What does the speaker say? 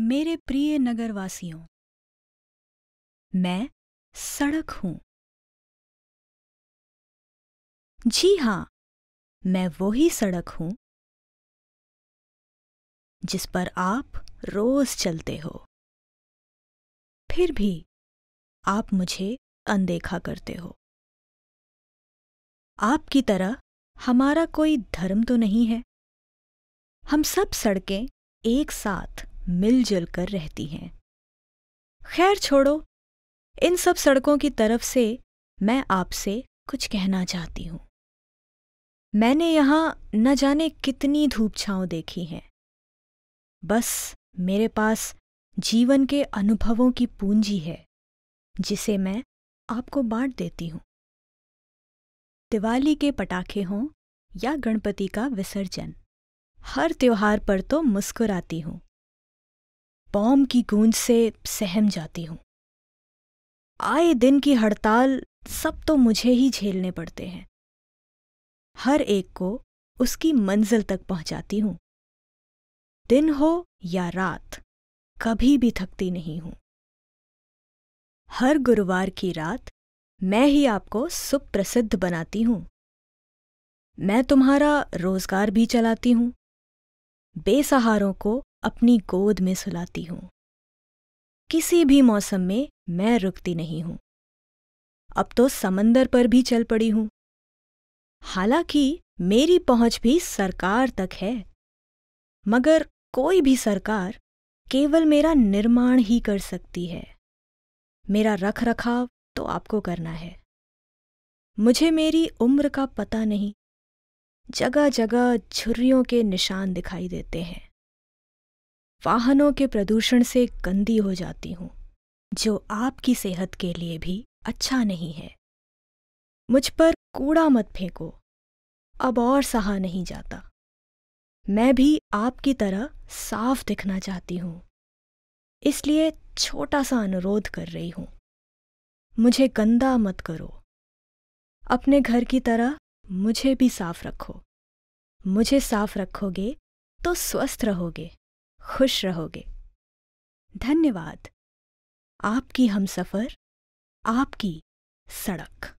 मेरे प्रिय नगरवासियों मैं सड़क हूं जी हां मैं वो ही सड़क हूं जिस पर आप रोज चलते हो फिर भी आप मुझे अनदेखा करते हो आपकी तरह हमारा कोई धर्म तो नहीं है हम सब सड़कें एक साथ मिलजुल कर रहती हैं खैर छोड़ो इन सब सड़कों की तरफ से मैं आपसे कुछ कहना चाहती हूँ मैंने यहाँ न जाने कितनी धूप छाँव देखी है बस मेरे पास जीवन के अनुभवों की पूंजी है जिसे मैं आपको बांट देती हूँ दिवाली के पटाखे हों या गणपति का विसर्जन हर त्योहार पर तो मुस्कुराती हूँ बॉम्ब की गूंज से सहम जाती हूँ आए दिन की हड़ताल सब तो मुझे ही झेलने पड़ते हैं हर एक को उसकी मंजिल तक पहुंचाती हूँ दिन हो या रात कभी भी थकती नहीं हूँ हर गुरुवार की रात मैं ही आपको सुप्रसिद्ध बनाती हूँ मैं तुम्हारा रोजगार भी चलाती हूँ बेसहारों को अपनी गोद में सुलाती हूँ किसी भी मौसम में मैं रुकती नहीं हूँ अब तो समंदर पर भी चल पड़ी हूँ हालांकि मेरी पहुंच भी सरकार तक है मगर कोई भी सरकार केवल मेरा निर्माण ही कर सकती है मेरा रख रखाव तो आपको करना है मुझे मेरी उम्र का पता नहीं जगह जगह झुर्रियों के निशान दिखाई देते हैं वाहनों के प्रदूषण से गंदी हो जाती हूँ जो आपकी सेहत के लिए भी अच्छा नहीं है मुझ पर कूड़ा मत फेंको अब और सहा नहीं जाता मैं भी आपकी तरह साफ दिखना चाहती हूँ इसलिए छोटा सा अनुरोध कर रही हूँ मुझे गंदा मत करो अपने घर की तरह मुझे भी साफ रखो मुझे साफ रखोगे तो स्वस्थ रहोगे खुश रहोगे धन्यवाद आपकी हम सफ़र आपकी सड़क